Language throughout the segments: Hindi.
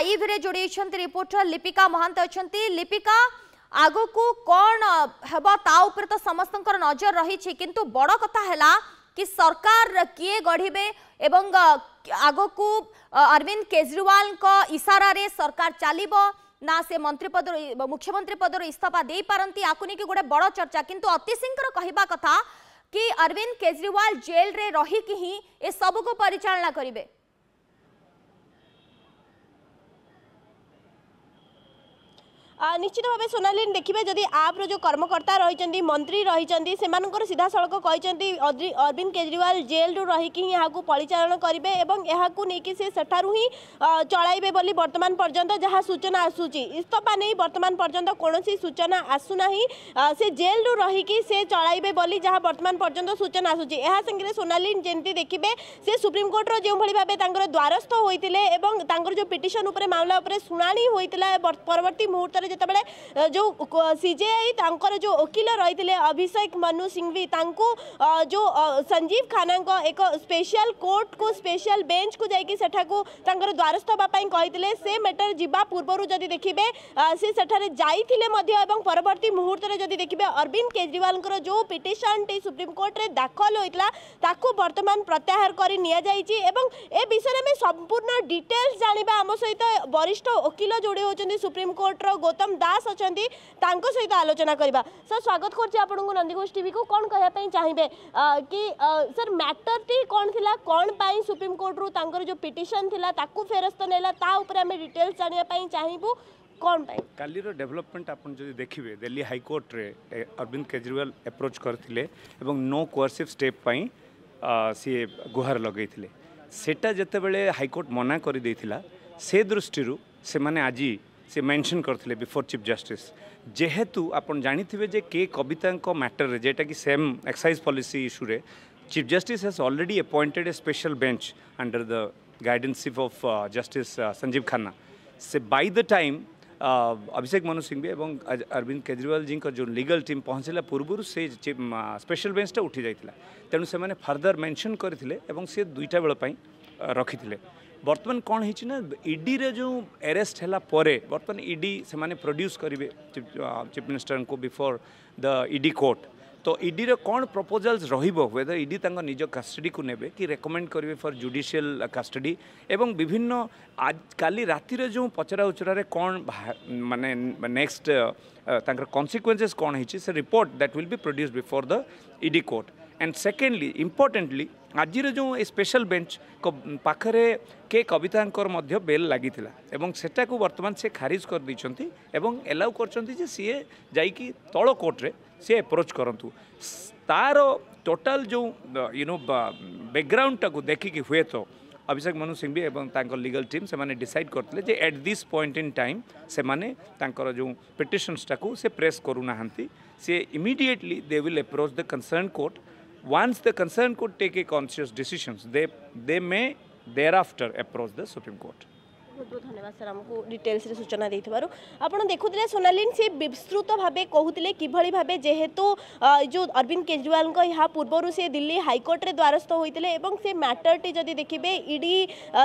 लाइव रे जोड़े रिपोर्टर लिपिका महांत अच्छा लिपिका आग को कौन हम ताऊपर तो समस्त नजर रही कि बड़ कथा है कि सरकार किए गढ़े एवं आग को अरविंद केजरीवाल इशारे सरकार चलो ना से मंत्री पद मुख्यमंत्री पदर इस्तफा दे पारती आपको नहीं कि गोटे बड़ चर्चा किंतु अति सिंह कहवा कथा कि अरविंद केजरीवाल जेल रे रही कि सब को परिचालना करेंगे निश्चित भाव सोनाली देखिए जदि आप्र जो कर्मकर्ता रही मंत्री रही सीधा सड़क कही अरविंद केजरीवाल जेल रू रही यहाँ परिचालन करें और यह सेठार ही चलते बर्तमान पर्यटन जहाँ सूचना आसूरी इस्तफा नहीं बर्तमान पर्यटन कौन सूचना आसूना से जेल रू रही चलते जहाँ बर्तमान पर्यटन सूचना आसूरी यह संगे सोनाली जमी देखिए से सुप्रीमकोर्टर जो भाई भाव द्वारस्थ होते जो पिटन मामला शुणा होता है परवर्त मुहूर्त ᱡᱮᱛᱟᱵᱮ ᱡᱚ ᱥᱤᱡᱟᱭ ᱛᱟᱸᱠᱨᱟ ᱡᱚ ᱚᱠᱤᱞᱟ ᱨᱟᱹᱭᱛᱤᱞᱮ ᱟᱵᱤᱥᱟᱭᱠ ᱢᱟᱱᱩ ᱥᱤᱝᱦᱤ ᱵᱤ ᱛᱟᱸᱠᱩ ᱡᱚ ᱥᱟᱱᱡᱤᱵ ᱠᱷᱟᱱᱟ ᱠᱚ ᱮᱠᱚ ᱥᱯᱮᱥᱟᱞ ᱠᱚᱨᱴ ᱠᱚ ᱥᱯᱮᱥᱟᱞ ᱵᱮᱱᱪ ᱠᱚ ᱡᱟᱭᱜᱤ ᱥᱟᱴᱷᱟ ᱠᱚ ᱛᱟᱸᱠᱨᱟ ᱫ્વાᱨᱥᱛᱚ ᱵᱟᱯᱟᱭ ᱠᱚᱭᱛᱤᱞᱮ ᱥᱮ ᱢᱮᱴᱟᱨ ᱡᱤᱵᱟ ᱯᱩᱨᱵᱚᱨᱚ ᱡᱚᱫᱤ ᱫᱮᱠᱷᱤᱵᱮ ᱥᱮ ᱥᱟᱴᱷᱟᱨᱮ ᱡᱟᱭ ᱛᱤᱞᱮ ᱢᱟᱫᱷᱭᱚ ᱮᱵᱚᱝ ᱯᱟᱨᱚᱵᱚᱨᱛᱤ ᱢᱩᱦᱩᱨᱛᱨᱮ ᱡᱚᱫᱤ गौतम दास अच्छा सहित आलोचना करवा सर स्वागत कर नंदीघोष टी को कौन कहना चाहिए कि सर मैटर टी कौन थी कौन पर सुप्रीमकोर्ट रु तर जो पिटिशन थी फेरस्त नेला आम डिटेल्स जानापी चाहबू कौन कालीर डेभलपमेंट आप जो देखिए दिल्ली हाइकोर्ट रे अरविंद केजरीवाल एप्रोच करते नो कोर्सीव स्टेप सी गुहार लगे सेटा जिते हाइकोर्ट मना कर दृष्टि से मैंने आज सी मेनसन करते बिफोर चिफ जस्टिस जेहेतु आप जानते जे के कविता मैटर में जेटा कि same excise policy issue chief justice has already appointed a special bench under the guidance of justice Sanjiv Khanna से by the time Abhishek Manu Singh भी अरविंद केजरीवाल जी जो लीगल टीम पहुँचला पूर्व से स्पेशल बेंचटा उठी जाता तेणु से फर्दर मेनसन करते सी दुईटा बेलपाई ରଖିଥିଲେ ବର୍ତ୍ତମାନ କ'ଣ ହେଇଛି ନା ଇଡିର ଯେଉଁ ଆରେଷ୍ଟ ହେଲା ପରେ ବର୍ତ୍ତମାନ ଇଡି ସେମାନେ ପ୍ରଡ୍ୟୁସ୍ କରିବେ ଚିଫ୍ ମିନିଷ୍ଟରଙ୍କୁ ବିଫୋର୍ ଦ ଇଡି କୋର୍ଟ ତ ଇଡିର କ'ଣ ପ୍ରପୋଜାଲ୍ସ ରହିବ ହୁଏତ ଇଡି ତାଙ୍କ ନିଜ କଷ୍ଟଡ଼ିକୁ ନେବେ କି ରେକମେଣ୍ଡ କରିବେ ଫର୍ ଜୁଡ଼ିସିଆଲ୍ କଷ୍ଟଡ଼ି ଏବଂ ବିଭିନ୍ନ କାଲି ରାତିରେ ଯେଉଁ ପଚରା ଉଚରାରେ କ'ଣ ମାନେ ନେକ୍ସଟ ତାଙ୍କର କନ୍ସିକ୍ୱେନ୍ସେସ୍ କ'ଣ ହେଇଛି ସେ report that will be produce before the ED court and secondly importantly ଆଜିର ଯେଉଁ ଏ ସ୍ପେଶାଲ ବେଞ୍ଚ ପାଖରେ କେ କବିତାଙ୍କର ମଧ୍ୟ ବେଲ୍ ଲାଗିଥିଲା ଏବଂ ସେଟାକୁ ବର୍ତ୍ତମାନ ସେ ଖାରିଜ କରିଦେଇଛନ୍ତି ଏବଂ ଏଲାଉ କରିଛନ୍ତି ଯେ ସିଏ ଯାଇକି ତଳ କୋର୍ଟରେ ସିଏ ଆପ୍ରୋଚ୍ କରନ୍ତୁ ତାର ଟୋଟାଲ ଯେଉଁ ୟୁନୋ ବ୍ୟାକ୍ଗ୍ରାଉଣ୍ଡଟାକୁ ଦେଖିକି ହୁଏତ ଅଭିଷେକ ମନୁ ସିଂଭି ଏବଂ ତାଙ୍କ ଲିଗାଲ ଟିମ୍ ସେମାନେ ଡିସାଇଡ଼ କରିଥିଲେ ଯେ at this point in time ସେମାନେ ତାଙ୍କର ଯେଉଁ ପିଟିସନ୍ସଟାକୁ ସେ ପ୍ରେସ୍ କରୁନାହାନ୍ତି ସେ immediately they will approach the concerned court Once the concerned could take a conscious decisions, they, they may thereafter approach the Supreme Court. ᱫᱚ ᱫᱷᱚᱱᱭᱚᱵᱟᱫ ᱥᱟᱨ ᱟᱢᱠᱚ ᱰᱤᱴᱮᱞᱥ ᱨᱮ ᱥᱩᱪᱱᱟ ᱫᱮᱛᱮ ᱵᱟᱨᱩ ᱟᱯᱱᱟ ᱫᱮᱠᱷᱩ ᱫᱤᱱᱟ ᱥᱚᱱᱟᱞᱤᱱ ᱥᱮ ᱵᱤᱥᱨᱩᱛᱚ ᱵᱷᱟᱵᱮ ᱠᱚᱦᱩᱛᱤᱞᱮ ᱠᱤ ᱵᱷᱟᱹᱲᱤ ᱵᱷᱟᱵᱮ ᱡᱮᱦᱮᱛᱩ ᱡᱚ ᱟᱨᱵᱤᱱ ᱠᱮᱡᱩᱣᱟᱞ ᱠᱚ ᱭᱟ ᱯᱩᱨᱵᱚᱨᱚ ᱥᱮ ᱫᱤᱞᱦᱤ ᱦᱟᱭᱠᱚᱨᱴ ᱨᱮ ᱫ્વાᱨᱥᱛᱚ ᱦᱩᱭᱛᱤᱞᱮ ᱮᱵᱚᱝ ᱥᱮ ᱢᱮᱴᱟᱨ ᱴᱤ ᱡᱚᱫᱤ ᱫᱮᱠᱷᱤᱵᱮ ᱤᱰᱤ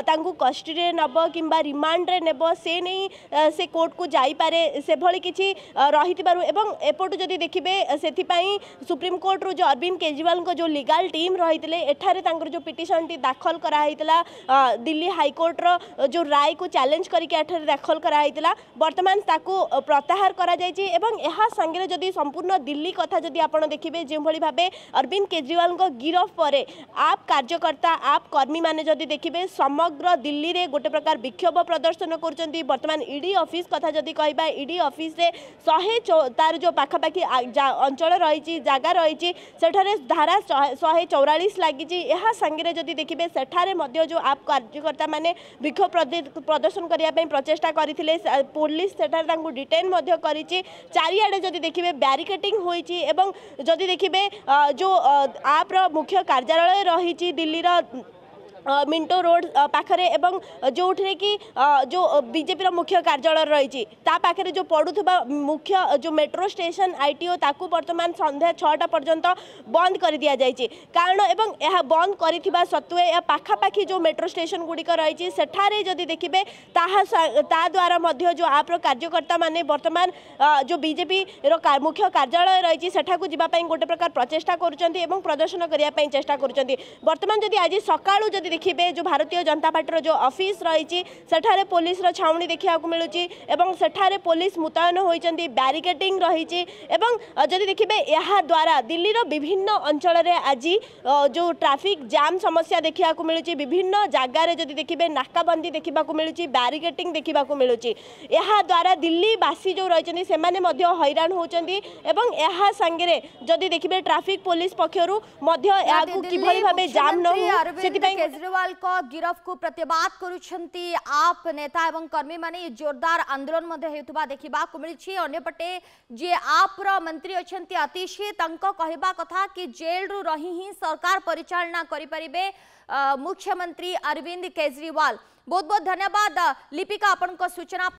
ᱛᱟᱝᱠᱩ ᱠᱚᱥᱴᱨᱤᱭᱟᱱ ᱱᱟᱵᱚ ᱠᱤᱱᱵᱟ ᱨᱤᱢᱟ ତାକୁ ଚ୍ୟାଲେଞ୍ଜ କରିକି ଏଠାରେ ଦାଖଲ କରାହେଇଥିଲା ବର୍ତ୍ତମାନ ତାକୁ ପ୍ରତ୍ୟାହାର କରାଯାଇଛି ଏବଂ ଏହା ସାଙ୍ଗରେ ଯଦି ସମ୍ପୂର୍ଣ୍ଣ ଦିଲ୍ଲୀ କଥା ଯଦି ଆପଣ ଦେଖିବେ ଯେଉଁଭଳି ଭାବେ ଅରବିନ୍ଦ କେଜରିୱାଲଙ୍କ ଗିରଫ ପରେ ଆପ୍ କାର୍ଯ୍ୟକର୍ତ୍ତା ଆପ୍ କର୍ମୀମାନେ ଯଦି ଦେଖିବେ ସମଗ୍ର ଦିଲ୍ଲୀରେ ଗୋଟେ ପ୍ରକାର ବିକ୍ଷୋଭ ପ୍ରଦର୍ଶନ କରୁଛନ୍ତି ବର୍ତ୍ତମାନ ଇଡି ଅଫିସ୍ କଥା ଯଦି କହିବା ଇଡି ଅଫିସ୍ରେ ଶହେ ତାର ଯେଉଁ ପାଖାପାଖି ଅଞ୍ଚଳ ରହିଛି ଜାଗା ରହିଛି ସେଠାରେ ଧାରା ଶହେ ଚଉରାଳିଶ ଲାଗିଛି ଏହା ସାଙ୍ଗରେ ଯଦି ଦେଖିବେ ସେଠାରେ ମଧ୍ୟ ଯେଉଁ ଆପ୍ କାର୍ଯ୍ୟକର୍ତ୍ତାମାନେ ବିକ୍ଷୋଭ প্রদর্শন করা প্রচেষ্টা করে পুলিশ সেটার তাঁর ডিটেন করেছে চারিআড়ে যদি দেখবে ব্যারিকেডিং হয়েছে এবং যদি দেখবে যে আপ্র মুখ্য কার্যালয় রয়েছে দিল্লির ମିଣ୍ଟୋ ରୋଡ଼ ପାଖରେ ଏବଂ ଯେଉଁଠାରେ କି ଯେଉଁ ବିଜେପିର ମୁଖ୍ୟ କାର୍ଯ୍ୟାଳୟ ରହିଛି ତା ପାଖରେ ଯେଉଁ ପଡ଼ୁଥିବା ମୁଖ୍ୟ ଯେଉଁ metro station I T O ତାକୁ ବର୍ତ୍ତମାନ ସନ୍ଧ୍ୟା ଛଅଟା ପର୍ଯ୍ୟନ୍ତ ବନ୍ଦ କରିଦିଆଯାଇଛି କାରଣ ଏବଂ ଏହା ବନ୍ଦ କରିଥିବା ସତ୍ତ୍ୱେ ଏହା ପାଖାପାଖି ଯେଉଁ ମେଟ୍ରୋ ଷ୍ଟେସନ୍ ଗୁଡ଼ିକ ରହିଛି ସେଠାରେ ଯଦି ଦେଖିବେ ତାହା ତା ଦ୍ୱାରା ମଧ୍ୟ ଯେଉଁ ଆପ୍ର କାର୍ଯ୍ୟକର୍ତ୍ତାମାନେ ବର୍ତ୍ତମାନ ଯେଉଁ ବିଜେପିର ମୁଖ୍ୟ କାର୍ଯ୍ୟାଳୟ ରହିଛି ସେଠାକୁ ଯିବା ପାଇଁ ଗୋଟେ ପ୍ରକାର ପ୍ରଚେଷ୍ଟା କରୁଛନ୍ତି ଏବଂ ପ୍ରଦର୍ଶନ କରିବା ପାଇଁ ଚେଷ୍ଟା କରୁଛନ୍ତି ବର୍ତ୍ତମାନ ଯଦି ଆଜି ସକାଳୁ ଯଦି देखिए जो भारतीय जनता पार्टी जो अफिस् रही सेठार पुलिस छाउणी देखा मिलूँ एवं सेठार पुलिस मुतयन होती ବ୍ୟାରିକେଡିଂ ରହିଛି ଏବଂ ଯଦି ଦେଖିବେ ଏହା ଦ୍ୱାରା ଦିଲ୍ଲୀର ବିଭିନ୍ନ ଅଞ୍ଚଳରେ ଆଜି ଯେଉଁ ଟ୍ରାଫିକ୍ ଜାମ୍ ସମସ୍ୟା ଦେଖିବାକୁ ମିଳୁଛି ବିଭିନ୍ନ ଜାଗାରେ ଯଦି ଦେଖିବେ ନାକାବନ୍ଦୀ ଦେଖିବାକୁ ମିଳୁଛି ବ୍ୟାରିକେଡିଂ ଦେଖିବାକୁ ମିଳୁଛି ଏହା ଦ୍ୱାରା ଦିଲ୍ଲୀବାସୀ ଯେଉଁ ରହିଛନ୍ତି ସେମାନେ ମଧ୍ୟ ହଇରାଣ ହେଉଛନ୍ତି ଏବଂ ଏହା ସାଙ୍ଗରେ ଯଦି ଦେଖିବେ ଟ୍ରାଫିକ୍ ପୋଲିସ ପକ୍ଷରୁ ମଧ୍ୟ ଏହାକୁ କିଭଳି ଭାବେ ଜାମ୍ ନ ହେଉ ସେଥିପାଇଁ केजरीवाल गिरफ को प्रतवाद आप नेता एवं कर्मी मान जोरदार आंदोलन देखा मिली अंपटे जी आप मंत्री अच्छा अतिशी कहवा कथा कि जेल रु रही ही सरकार परिचालना करेंगे मुख्यमंत्री अरविंद केजरीवाल बहुत बहुत धन्यवाद लिपिका आप सूचना